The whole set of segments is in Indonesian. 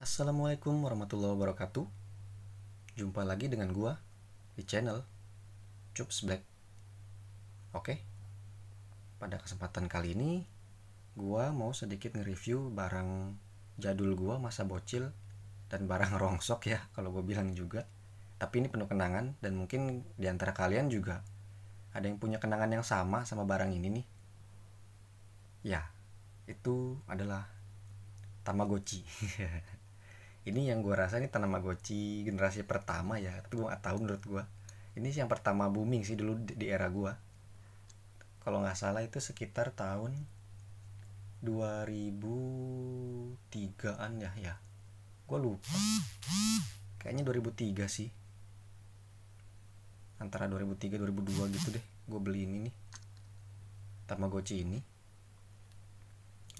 Assalamualaikum warahmatullahi wabarakatuh Jumpa lagi dengan gua di channel Cups Black Oke Pada kesempatan kali ini Gua mau sedikit nge-review barang jadul gua masa bocil Dan barang rongsok ya kalau gue bilang juga Tapi ini penuh kenangan dan mungkin diantara kalian juga Ada yang punya kenangan yang sama sama barang ini nih Ya itu adalah Tamagotchi ini yang gue rasa ini Tamagotchi generasi pertama ya tapi gue gak tahu menurut gue ini sih yang pertama booming sih dulu di, di era gue kalau nggak salah itu sekitar tahun 2003an ya ya gue lupa kayaknya 2003 sih antara 2003 2002 gitu deh gue beli ini nih Tamagotchi ini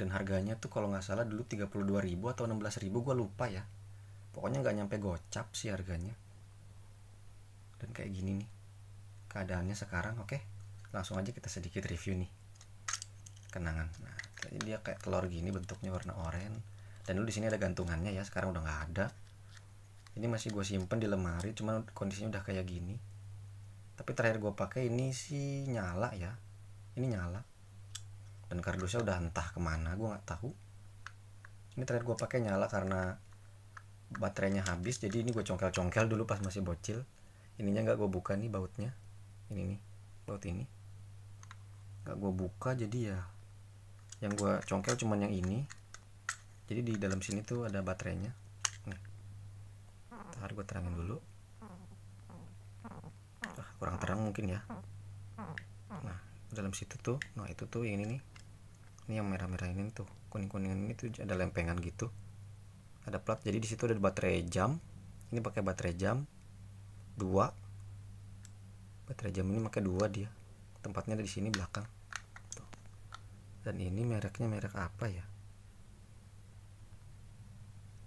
dan harganya tuh kalau nggak salah dulu 32.000 atau 16.000 gue lupa ya pokoknya nggak nyampe gocap sih harganya dan kayak gini nih keadaannya sekarang oke okay? langsung aja kita sedikit review nih kenangan nah jadi dia kayak telur gini bentuknya warna oranye dan dulu di sini ada gantungannya ya sekarang udah nggak ada ini masih gue simpen di lemari cuman kondisinya udah kayak gini tapi terakhir gue pakai ini sih nyala ya ini nyala dan kardusnya udah entah kemana gue nggak tahu ini terakhir gue pakai nyala karena baterainya habis jadi ini gue congkel-congkel dulu pas masih bocil ininya nggak gue buka nih bautnya ini nih baut ini nggak gue buka jadi ya yang gue congkel cuman yang ini jadi di dalam sini tuh ada baterainya nih terakhir gue terangin dulu ah, kurang terang mungkin ya nah dalam situ tuh nah itu tuh yang ini nih ini yang merah-merah ini tuh kuning-kuningan ini tuh ada lempengan gitu ada plat jadi disitu ada baterai jam ini pakai baterai jam dua baterai jam ini pakai dua dia tempatnya ada di sini belakang tuh. dan ini mereknya merek apa ya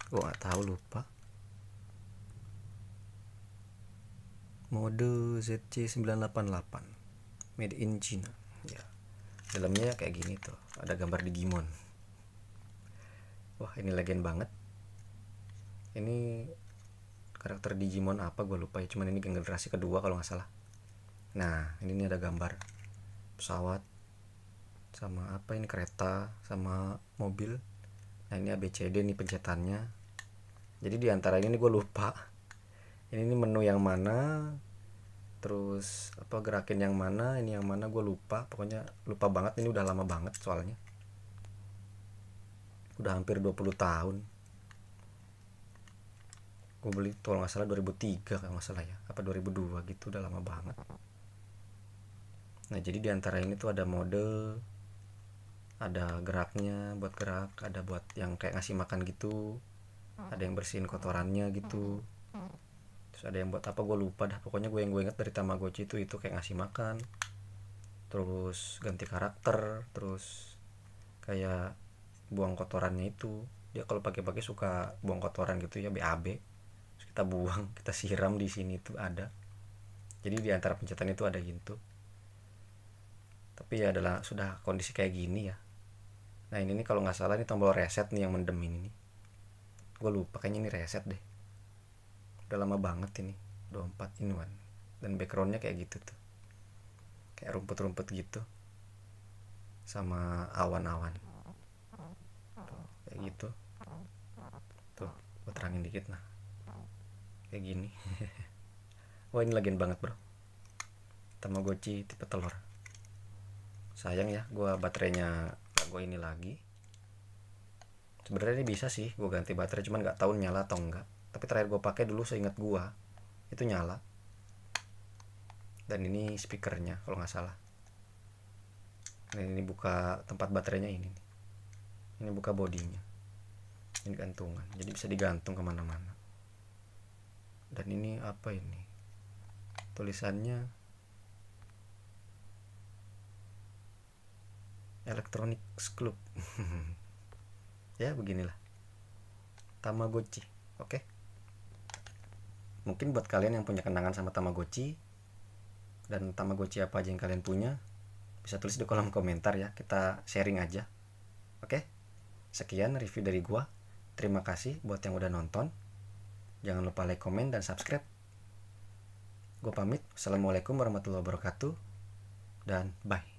gua nggak tahu lupa mode ZC988 made in China ya yeah dalamnya kayak gini tuh ada gambar Digimon wah ini legend banget ini karakter Digimon apa gue lupa ya cuman ini generasi kedua kalau nggak salah nah ini, ini ada gambar pesawat sama apa ini kereta sama mobil nah ini ABCD nih pencetannya jadi diantara ini gue lupa ini, ini menu yang mana terus apa gerakin yang mana ini yang mana gue lupa pokoknya lupa banget ini udah lama banget soalnya udah hampir 20 tahun gue beli kalau nggak salah 2003 kalau nggak salah ya apa 2002 gitu udah lama banget nah jadi diantara ini tuh ada mode ada geraknya buat gerak ada buat yang kayak ngasih makan gitu ada yang bersihin kotorannya gitu ada yang buat apa gue lupa dah pokoknya gue yang gue inget dari Tamagotchi itu itu kayak ngasih makan terus ganti karakter terus kayak buang kotorannya itu dia kalau pakai-pakai suka buang kotoran gitu ya BAB terus kita buang kita siram di sini itu ada jadi di antara pencetan itu ada gitu tapi ya adalah sudah kondisi kayak gini ya nah ini nih kalau nggak salah ini tombol reset nih yang mendem ini gue lupa kayaknya ini reset deh udah lama banget ini 24 in one dan backgroundnya kayak gitu tuh kayak rumput-rumput gitu sama awan-awan kayak gitu tuh gue terangin dikit nah kayak gini wah ini lagian banget bro Tamagotchi tipe telur sayang ya gue baterainya gue ini lagi sebenarnya ini bisa sih gue ganti baterai cuman nggak tahu nyala atau enggak tapi terakhir gue pakai dulu seingat gue itu nyala dan ini speakernya kalau nggak salah dan ini buka tempat baterainya ini ini buka bodinya ini gantungan jadi bisa digantung kemana-mana dan ini apa ini tulisannya Electronics Club ya beginilah Tamagotchi oke okay? mungkin buat kalian yang punya kenangan sama Tamagotchi dan Tamagotchi apa aja yang kalian punya bisa tulis di kolom komentar ya kita sharing aja oke sekian review dari gua terima kasih buat yang udah nonton jangan lupa like komen dan subscribe gua pamit assalamualaikum warahmatullahi wabarakatuh dan bye